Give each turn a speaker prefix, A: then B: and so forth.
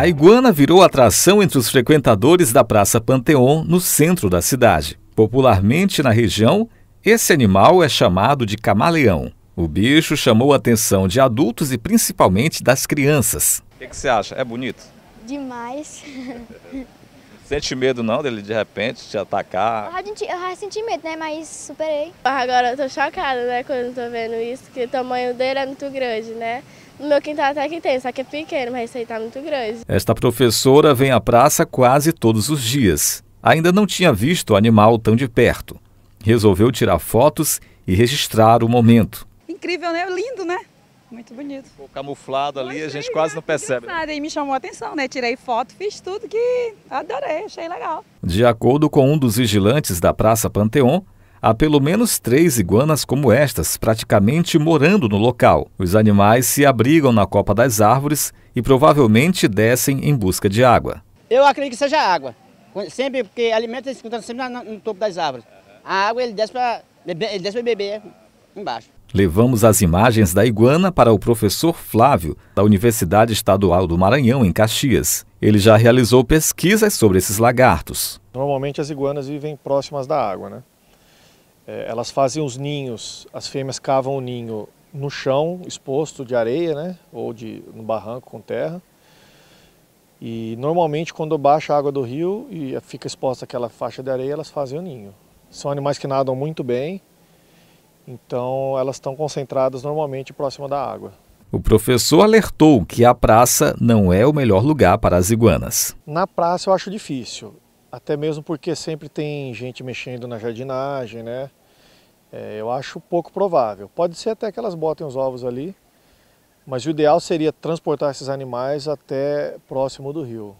A: A iguana virou atração entre os frequentadores da Praça Panteon, no centro da cidade. Popularmente na região, esse animal é chamado de camaleão. O bicho chamou a atenção de adultos e principalmente das crianças. O que, que, você acha? É bonito?
B: Demais.
A: Sente medo não dele de repente te atacar?
B: Eu já, eu já senti medo, né? Mas
A: superei. Agora eu tô chocada, né? Quando tô vendo isso, que o tamanho dele é muito grande, né? No meu quintal até que tem, só que é pequeno, mas esse aí tá muito grande. Esta professora vem à praça quase todos os dias. Ainda não tinha visto o animal tão de perto. Resolveu tirar fotos e registrar o momento.
B: Incrível, né? Lindo, né? Muito bonito. Ficou
A: camuflado ali, a gente quase né? não percebe.
B: Nada, e me chamou a atenção, né? Tirei foto, fiz tudo que adorei, achei legal.
A: De acordo com um dos vigilantes da Praça Panteão, há pelo menos três iguanas como estas praticamente morando no local. Os animais se abrigam na copa das árvores e provavelmente descem em busca de água.
B: Eu acredito que seja água. Sempre, porque alimenta eles sempre no, topo das árvores. A água ele desce para beber, ele desce beber embaixo.
A: Levamos as imagens da iguana para o professor Flávio, da Universidade Estadual do Maranhão, em Caxias. Ele já realizou pesquisas sobre esses lagartos.
B: Normalmente as iguanas vivem próximas da água, né? É, elas fazem os ninhos, as fêmeas cavam o ninho no chão, exposto de areia, né? Ou de, no barranco com terra. E normalmente quando baixa a água do rio e fica exposta aquela faixa de areia, elas fazem o ninho. São animais que nadam muito bem, então elas estão concentradas normalmente próximo da água.
A: O professor alertou que a praça não é o melhor lugar para as iguanas.
B: Na praça eu acho difícil, até mesmo porque sempre tem gente mexendo na jardinagem, né? É, eu acho pouco provável. Pode ser até que elas botem os ovos ali, mas o ideal seria transportar esses animais até próximo do rio.